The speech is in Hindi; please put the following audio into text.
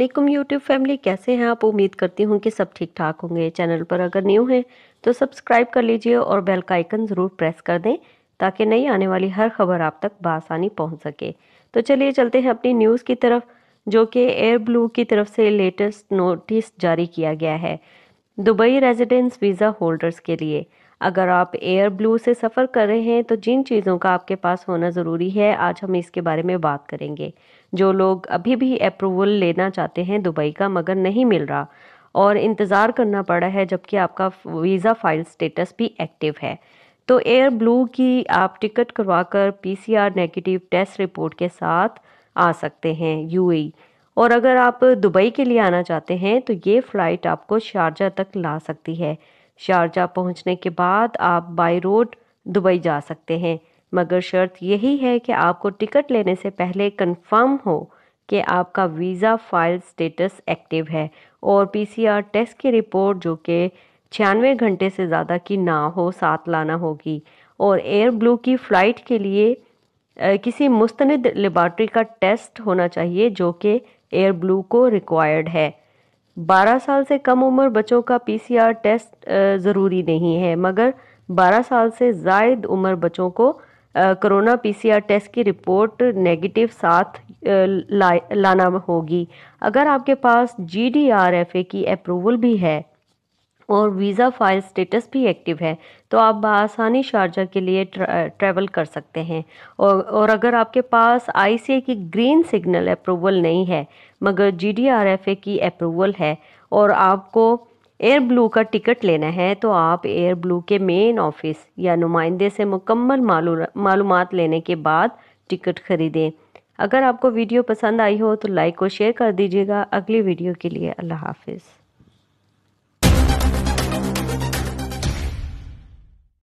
असलम यूट्यूब फैमिली कैसे हैं आप उम्मीद करती हूँ कि सब ठीक ठाक होंगे चैनल पर अगर न्यू हैं तो सब्सक्राइब कर लीजिए और बेल का आइकन ज़रूर प्रेस कर दें ताकि नई आने वाली हर खबर आप तक बसानी पहुँच सके तो चलिए चलते हैं अपनी न्यूज़ की तरफ जो कि एयर ब्लू की तरफ से लेटेस्ट नोटिस जारी किया गया है दुबई रेजिडेंस वीज़ा होल्डर्स के लिए अगर आप एयर ब्लू से सफ़र कर रहे हैं तो जिन चीज़ों का आपके पास होना ज़रूरी है आज हम इसके बारे में बात करेंगे जो लोग अभी भी अप्रूवल लेना चाहते हैं दुबई का मगर नहीं मिल रहा और इंतज़ार करना पड़ा है जबकि आपका वीज़ा फाइल स्टेटस भी एक्टिव है तो एयर ब्लू की आप टिकट करवा कर पी नेगेटिव टेस्ट रिपोर्ट के साथ आ सकते हैं यूएई e। और अगर आप दुबई के लिए आना चाहते हैं तो ये फ़्लाइट आपको शारजा तक ला सकती है शारजा पहुंचने के बाद आप बाई रोड दुबई जा सकते हैं मगर शर्त यही है कि आपको टिकट लेने से पहले कंफर्म हो कि आपका वीज़ा फाइल स्टेटस एक्टिव है और पीसीआर टेस्ट की रिपोर्ट जो कि छियानवे घंटे से ज़्यादा की ना हो साथ लाना होगी और एयर ब्लू की फ़्लाइट के लिए किसी मुस्तनद लेबार्ट्री का टेस्ट होना चाहिए जो कि एयर ब्लू को रिक्वायर्ड है 12 साल से कम उम्र बच्चों का पीसीआर टेस्ट ज़रूरी नहीं है मगर 12 साल से जायद उम्र बच्चों को कोरोना पीसीआर टेस्ट की रिपोर्ट नेगेटिव साथ ला, लाना होगी अगर आपके पास G D R F A की अप्रूवल भी है और वीज़ा फ़ाइल स्टेटस भी एक्टिव है तो आप बसानी शारजा के लिए ट्रैवल कर सकते हैं और और अगर आपके पास आई की ग्रीन सिग्नल अप्रूवल नहीं है मगर ए की अप्रूवल है और आपको एयर ब्लू का टिकट लेना है तो आप एयर ब्लू के मेन ऑफिस या नुमाइंदे से मुकम्मल मालूम लेने के बाद टिकट खरीदें अगर आपको वीडियो पसंद आई हो तो लाइक और शेयर कर दीजिएगा अगली वीडियो के लिए अल्लाह हाफिज़